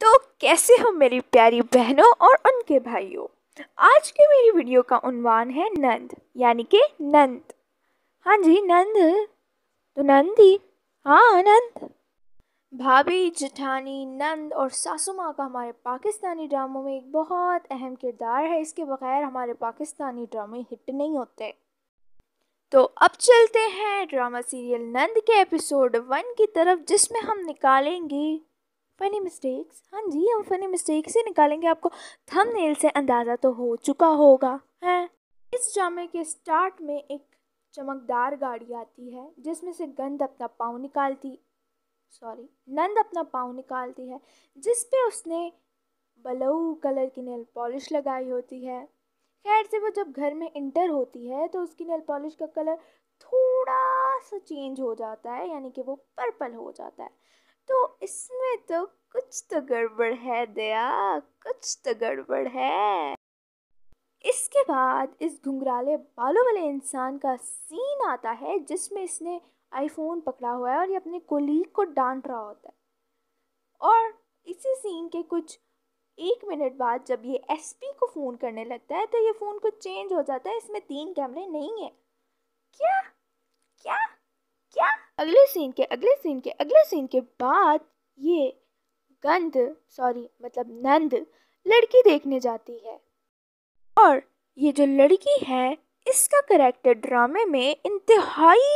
तो कैसे हो मेरी प्यारी बहनों और उनके भाइयों आज की मेरी वीडियो का उन्वान है नंद यानी कि नंद हाँ जी नंद तो नंदी हाँ नंद भाभी जिठानी नंद और सासू माँ का हमारे पाकिस्तानी ड्रामों में एक बहुत अहम किरदार है इसके बगैर हमारे पाकिस्तानी ड्रामे हिट नहीं होते तो अब चलते हैं ड्रामा सीरियल नंद के एपिसोड वन की तरफ जिसमें हम निकालेंगे फ़नी मिस्टेक्स हाँ जी हम फ़नी मिस्टेक्स ही निकालेंगे आपको थंबनेल से अंदाज़ा तो हो चुका होगा हैं इस ड्रामे के स्टार्ट में एक चमकदार गाड़ी आती है जिसमें से गंद अपना पाँव निकालती सॉरी नंद अपना पाँव निकालती है जिस पे उसने बलऊ कलर की नेल पॉलिश लगाई होती है खैर से वो जब घर में इंटर होती है तो उसकी नेल पॉलिश का कलर थोड़ा सा चेंज हो जाता है यानी कि वो पर्पल हो जाता है तो इसमें तो कुछ तो गड़बड़ है दया कुछ तो गड़बड़ है इसके बाद इस घुंघराले बालों वाले इंसान का सीन आता है जिसमें इसने आईफोन पकड़ा हुआ है और ये अपने कोलीग को डांट रहा होता है और इसी सीन के कुछ एक मिनट बाद जब ये एसपी को फ़ोन करने लगता है तो ये फ़ोन कुछ चेंज हो जाता है इसमें तीन कैमरे नहीं है अगले सीन के अगले सीन के अगले सीन के बाद ये गंध सॉरी मतलब नंद लड़की देखने जाती है और ये जो लड़की है इसका करेक्टर ड्रामे में इंतहाई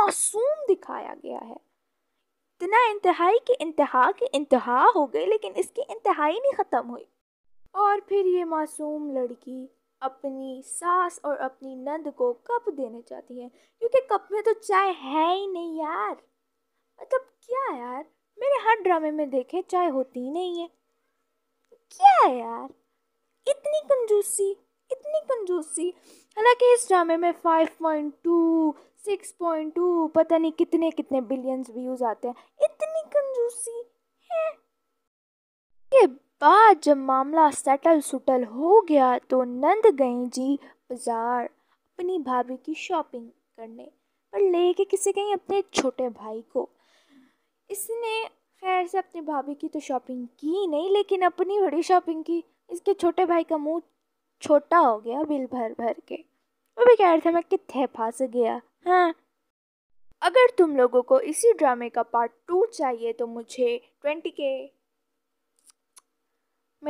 मासूम दिखाया गया है इतना इंतहाई कि इंतहा के इंतहा हो गई लेकिन इसकी इंतहाई नहीं ख़त्म हुई और फिर ये मासूम लड़की अपनी सास और अपनी नंद को कप देने जाती हैं क्योंकि कप में तो चाय है ही नहीं यार मतलब क्या यार मैंने हर ड्रामे में देखे चाय होती ही नहीं है क्या यार इतनी कंजूसी इतनी कंजूसी हालांकि इस ड्रामे में 5.2 6.2 पता नहीं कितने कितने बिलियंस व्यूज आते हैं इतनी कंजूसी है ये बाद जब मामला सेटल सुटल हो गया तो नंद गई जी बाज़ार अपनी भाभी की शॉपिंग करने पर लेके किसी गई अपने छोटे भाई को इसने खैर से अपनी भाभी की तो शॉपिंग की नहीं लेकिन अपनी बड़ी शॉपिंग की इसके छोटे भाई का मुंह छोटा हो गया बिल भर भर के वो भी कह रहे थे मैं कितने फंस गया हाँ अगर तुम लोगों को इसी ड्रामे का पार्ट टू चाहिए तो मुझे ट्वेंटी के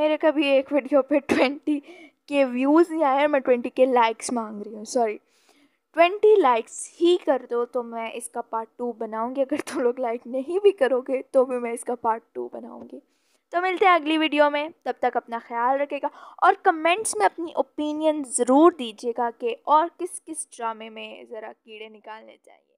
मेरे कभी एक वीडियो पे ट्वेंटी के व्यूज़ नहीं आए मैं ट्वेंटी के लाइक्स मांग रही हूँ सॉरी ट्वेंटी लाइक्स ही कर दो तो मैं इसका पार्ट टू बनाऊँगी अगर तुम तो लोग लाइक नहीं भी करोगे तो भी मैं इसका पार्ट टू बनाऊंगी तो मिलते हैं अगली वीडियो में तब तक अपना ख्याल रखेगा और कमेंट्स में अपनी ओपिनियन ज़रूर दीजिएगा कि और किस किस ड्रामे में ज़रा कीड़े निकालने चाहिए